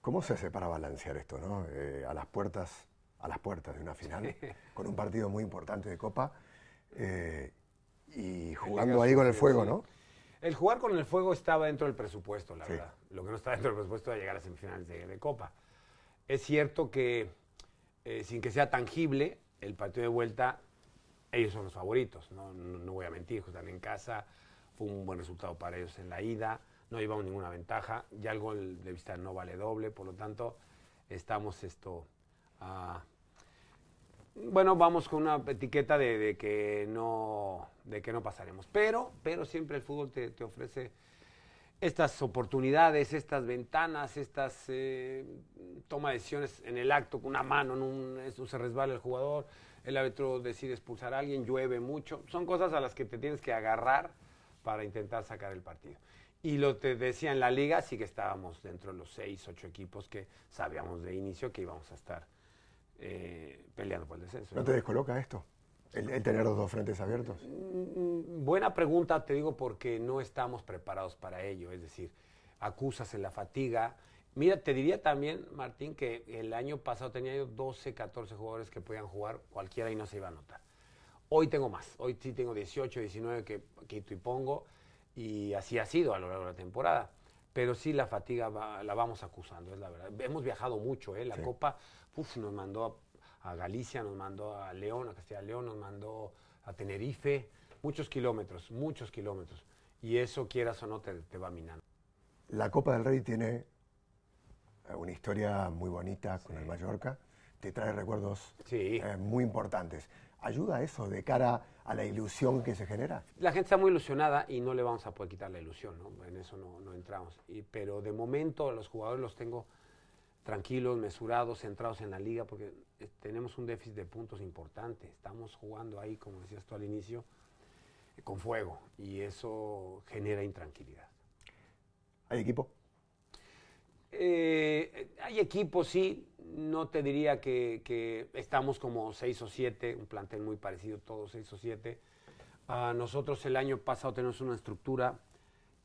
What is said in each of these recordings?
¿Cómo se hace para balancear esto, no? Eh, a las puertas, a las puertas de una final, con un partido muy importante de Copa eh, y jugando ahí con el fuego, ¿no? El jugar con el fuego estaba dentro del presupuesto, la verdad. Lo que no estaba dentro del presupuesto era llegar a semifinales de, Copa. Es cierto que, eh, sin que sea tangible, el partido de vuelta, ellos son los favoritos, no, voy a mentir, están en casa, fue un buen resultado para ellos en la ida no llevamos ninguna ventaja, ya algo de vista no vale doble, por lo tanto, estamos esto... bueno, vamos con una etiqueta de, que, no, de no pasaremos, pero, pero siempre el fútbol te, ofrece estas oportunidades, estas ventanas, estas eh, toma de decisiones en el acto, con una mano, en un, se resbala el jugador, el árbitro decide expulsar a alguien, llueve mucho, son cosas a las que te tienes que agarrar para intentar sacar el partido. Y lo te decía, en la liga sí que estábamos dentro de los seis, ocho equipos que sabíamos de inicio que íbamos a estar eh, peleando por el descenso. ¿No, te descoloca esto? El, tener los dos frentes abiertos. Mm, mm, buena pregunta, te digo, porque no estamos preparados para ello. Es decir, acusas en la fatiga. Mira, te diría también, Martín, que el año pasado tenía yo 12, 14 jugadores que podían jugar cualquiera y no se iba a notar. Hoy tengo más. Hoy sí tengo 18, 19 que quito y pongo y así ha sido a lo largo de la temporada. Pero sí la fatiga la vamos acusando, es la verdad. Hemos viajado mucho, ¿eh? La Copa nos mandó a, Galicia, nos mandó a León, a Castilla León, nos mandó a Tenerife. Muchos kilómetros, muchos kilómetros. Y eso, quieras o no, te, va minando. La Copa del Rey tiene eh, una historia muy bonita con el Mallorca. Te trae recuerdos eh, muy importantes. ¿Ayuda eso de cara a la ilusión que se genera? La gente está muy ilusionada y no le vamos a poder quitar la ilusión, ¿no? en eso no, entramos. pero de momento los jugadores los tengo tranquilos, mesurados, centrados en la liga, porque eh, tenemos un déficit de puntos importante. Estamos jugando ahí, como decías tú al inicio, con fuego y eso genera intranquilidad. ¿Hay equipo? Eh, hay equipo, sí no te diría que, estamos como seis o siete, un plantel muy parecido, todos seis o siete. Ah, nosotros el año pasado tenemos una estructura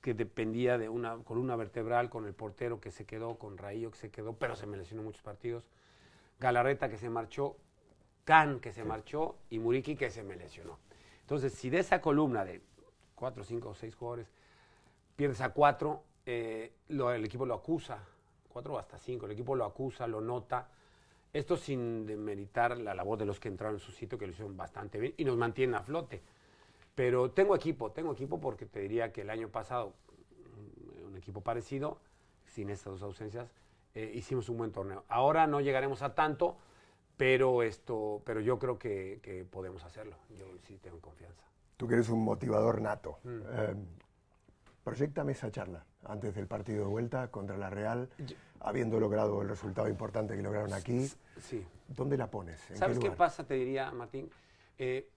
que dependía de una columna vertebral, con el portero que se quedó, con raío que se quedó, pero se me lesionó muchos partidos, Galarreta que se marchó, Can que se marchó y Muriqui que se me lesionó. Entonces, si de esa columna de cuatro, cinco o seis jugadores pierdes a cuatro, eh, el equipo lo acusa cuatro o hasta cinco. El equipo lo acusa, lo nota. Esto sin demeritar la labor de los que entraron en su sitio, que lo hicieron bastante bien y nos mantienen a flote. Pero tengo equipo, tengo equipo porque te diría que el año pasado, mm, un equipo parecido, sin estas dos ausencias, eh, hicimos un buen torneo. Ahora no llegaremos a tanto, pero, esto, pero yo creo que, podemos hacerlo. Yo sí tengo confianza. Tú que eres un motivador nato. Mm. Eh, Proyectame esa charla antes del partido de vuelta contra la Real, habiendo logrado el resultado importante que lograron aquí. Sí. ¿Dónde la pones? ¿Sabes qué, pasa? Te diría, Martín. Eh,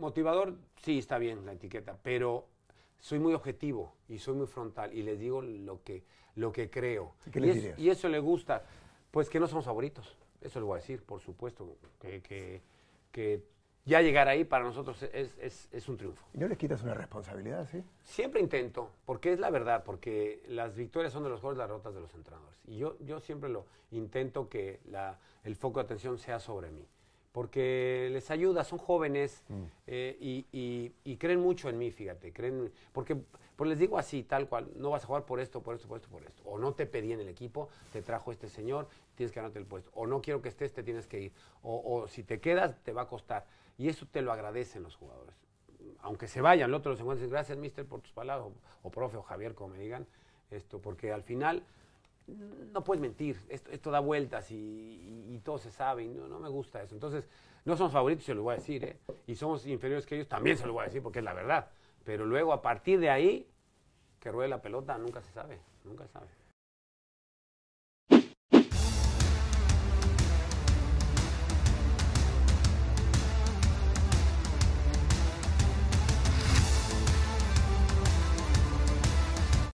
motivador, sí, está bien la etiqueta, pero soy muy objetivo y soy muy frontal y les digo lo que, lo que creo. ¿Qué les y, dirías? y eso le gusta. Pues que no somos favoritos. Eso lo voy a decir, por supuesto. que, que que ya llegar ahí para nosotros es, un triunfo. ¿Y no les quitas una responsabilidad, sí? Siempre intento, porque es la verdad, porque las victorias son de los goles, las rotas de los entrenadores. Y yo, yo siempre lo intento que el foco de atención sea sobre mí, porque les ayuda, son jóvenes mm. eh, y, creen mucho en mí, fíjate, creen, porque pues les digo así, tal cual, no vas a jugar por esto, por esto, por esto, por esto. O no te pedí en el equipo, te trajo este señor, tienes que ganarte el puesto. O no quiero que estés, te tienes que ir. o, o si te quedas, te va a costar y eso te lo agradecen los jugadores. Aunque se vayan, el otro los dicen gracias, mister, por tus palabras, o, profe, o Javier, como me digan, esto, porque al final no puedes mentir, esto, da vueltas y, todo se sabe, no, me gusta eso. Entonces, no somos favoritos, se lo voy a decir, ¿eh? y somos inferiores que ellos, también se lo voy a decir, porque es la verdad. Pero luego, a partir de ahí, que ruede la pelota, nunca se sabe, nunca se sabe.